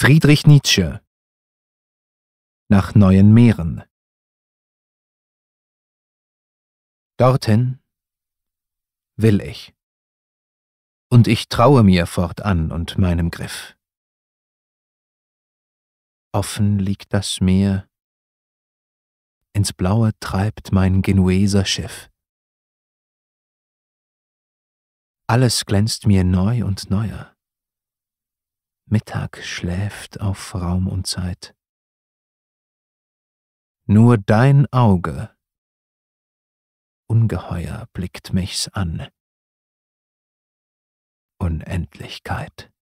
Friedrich Nietzsche Nach neuen Meeren Dorthin will ich. Und ich traue mir fortan und meinem Griff. Offen liegt das Meer, ins Blaue treibt mein Genueser Schiff. Alles glänzt mir neu und neuer. Mittag schläft auf Raum und Zeit. Nur dein Auge, ungeheuer blickt mich's an. Unendlichkeit.